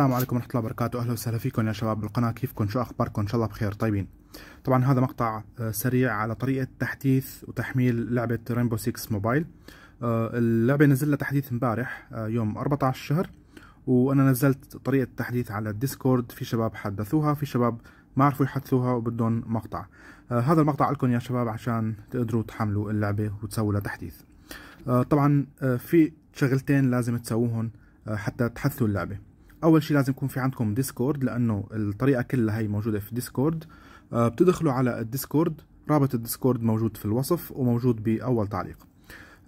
السلام عليكم ورحمة الله وبركاته أهلا وسهلا فيكم يا شباب بالقناة كيفكم شو أخباركم إن شاء الله بخير طيبين طبعا هذا مقطع آه، سريع على طريقة تحديث وتحميل لعبة رينبو 6 موبايل اللعبة نزل لها تحديث امبارح آه، يوم 14 شهر وأنا نزلت طريقة تحديث على الديسكورد في شباب حدثوها في شباب ما عرفوا يحدثوها وبدون مقطع آه، هذا المقطع لكم يا شباب عشان تقدروا تحملوا اللعبة وتسووا لها تحديث طبعا في شغلتين لازم تسووهم حتى تحثوا اللعبه اول شيء لازم يكون في عندكم ديسكورد لانه الطريقه كلها هي موجوده في ديسكورد آه، بتدخلوا على الديسكورد رابط الديسكورد موجود في الوصف وموجود باول تعليق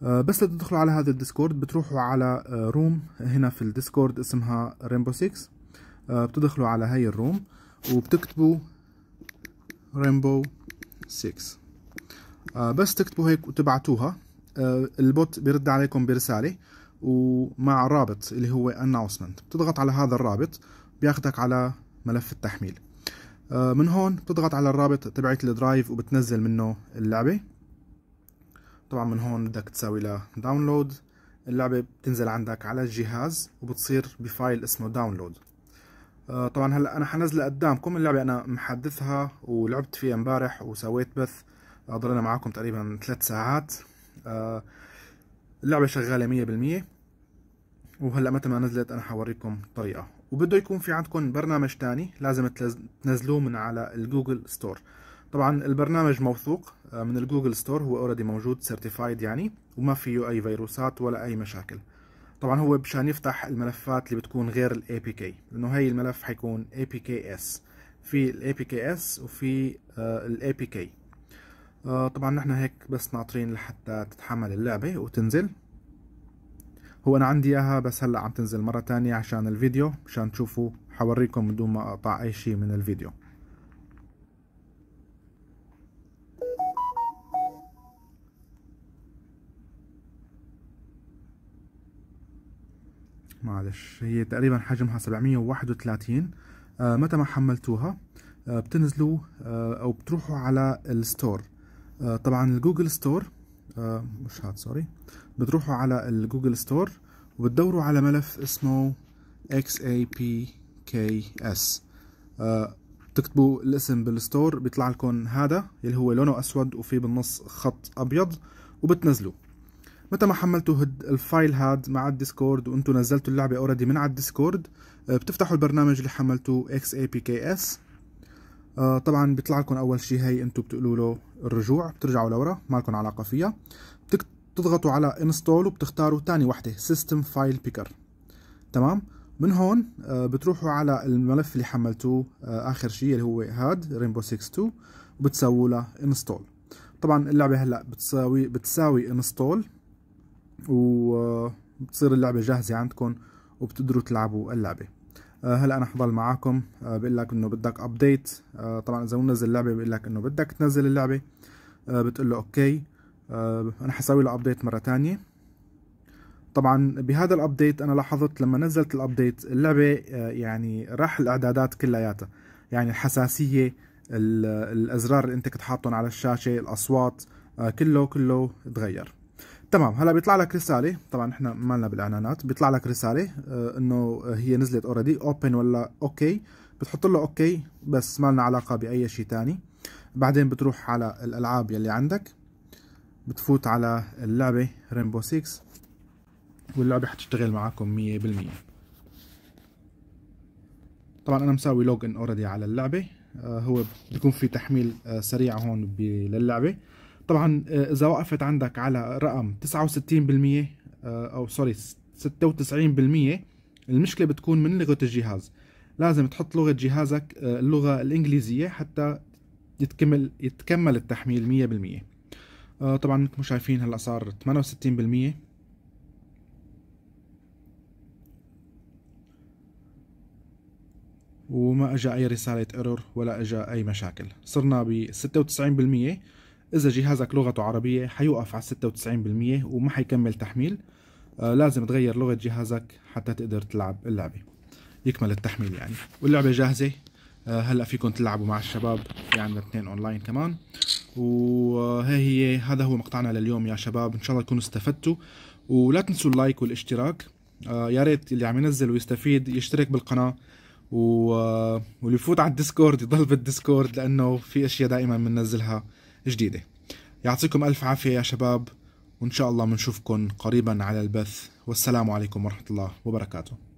آه، بس لتدخلوا على هذا الديسكورد بتروحوا على روم آه، هنا في الديسكورد اسمها ريمبو 6 بتدخلوا على هاي الروم وبتكتبوا ريمبو 6 بس تكتبوا هيك وتبعتوها البوت بيرد عليكم برساله ومع رابط اللي هو announcement بتضغط على هذا الرابط بياخدك على ملف التحميل آه، من هون بتضغط على الرابط تبعت الدرايف وبتنزل منه اللعبة طبعا من هون بدك تساوي لها داونلود اللعبة بتنزل عندك على الجهاز وبتصير بفايل اسمه داونلود آه، طبعا هلا انا حنزلها قدامكم اللعبة انا محدثها ولعبت فيها امبارح وسويت بث ضلينا معاكم تقريبا ثلاث ساعات آه، اللعبة شغالة 100% وهلا متى ما نزلت انا حوريكم الطريقة وبده يكون في عندكم برنامج تاني لازم تنزلوه من على الجوجل ستور طبعا البرنامج موثوق آه، من الجوجل ستور هو اوريدي موجود سيرتيفايد يعني وما فيه اي فيروسات ولا اي مشاكل طبعا هو مشان يفتح الملفات اللي بتكون غير الاي بي كي لانه هي الملف حيكون اي بي كي اس في الاي بي كي اس وفي الاي بي كي آه، طبعا نحن هيك بس ناطرين لحتى تتحمل اللعبة وتنزل هو انا عندي اياها بس هلا عم تنزل مرة تانية عشان الفيديو مشان تشوفوا حوريكم بدون ما اقطع اي شيء من الفيديو معلش هي تقريبا حجمها 731 آه، متى ما حملتوها آه، بتنزلوا او بتروحوا على الستور آه، طبعا الجوجل ستور آه، مش هات سوري بتروحوا على الجوجل ستور وبتدوروا على ملف اسمه XAPKS آه، تكتبوا الاسم بالستور بيطلع لكم هذا اللي هو لونه اسود وفي بالنص خط ابيض وبتنزلوه متى ما حملتوا الفايل هاد مع الديسكورد وانتم نزلتوا اللعبه اوريدي من على الديسكورد بتفتحوا البرنامج اللي حملتوه XAPKS طبعا بيطلع لكم اول شيء هي انتم بتقولوا له الرجوع بترجعوا لورا ما لكم علاقه فيها بتضغطوا على انستول وبتختاروا ثاني وحده سيستم فايل بيكر تمام من هون آه، بتروحوا على الملف اللي حملتوه آه، اخر شيء اللي هو هاد رينبو 6 2 وبتسووا له انستول طبعا اللعبه هلا بتساوي بتساوي انستول وبتصير آه، اللعبه جاهزه عندكم وبتقدروا تلعبوا اللعبه آه، هلا انا حضل معاكم آه، بقول لك انه بدك ابديت آه، طبعا اذا مو منزل لعبه بقول لك انه بدك تنزل اللعبه بتقول له اوكي انا حسوي له ابديت مره ثانيه طبعا بهذا الابديت انا لاحظت لما نزلت الابديت اللعبه يعني راح الاعدادات كلياتها يعني الحساسيه الازرار اللي انت كنت حاطهم على الشاشه الاصوات كله كله تغير تمام هلا بيطلع لك رساله طبعا احنا مالنا بالاعلانات بيطلع لك رساله آه، انه آه، هي نزلت اوريدي اوبن ولا اوكي بتحط له اوكي بس مالنا علاقه باي شيء ثاني بعدين بتروح على الالعاب يلي عندك بتفوت على اللعبه رينبو 6 واللعبه حتشتغل معاكم 100% طبعا انا مساوي لوج ان اوريدي على اللعبه آه، هو بيكون في تحميل سريع هون للعبه طبعا آه، اذا وقفت عندك على رقم 69% آه، او سوري 96% المشكله بتكون من لغه الجهاز لازم تحط لغه جهازك آه، اللغه الانجليزيه حتى يتكمل يتكمل التحميل 100% طبعا انتم شايفين هلا صار 68% وما اجى اي رساله ايرور ولا اجى اي مشاكل صرنا ب 96% اذا جهازك لغته عربيه حيوقف على 96% وما حيكمل تحميل آه لازم تغير لغه جهازك حتى تقدر تلعب اللعبه يكمل التحميل يعني واللعبه جاهزه آه هلا فيكم تلعبوا مع الشباب في يعني عندنا اثنين اونلاين كمان وهي هي هذا هو مقطعنا لليوم يا شباب ان شاء الله تكونوا استفدتوا ولا تنسوا اللايك والاشتراك آه يا ريت اللي عم ينزل ويستفيد يشترك بالقناه و... آه، واللي يفوت على الديسكورد يضل بالديسكورد لانه في اشياء دائما بننزلها جديدة يعطيكم ألف عافية يا شباب وإن شاء الله بنشوفكم قريبا على البث والسلام عليكم ورحمة الله وبركاته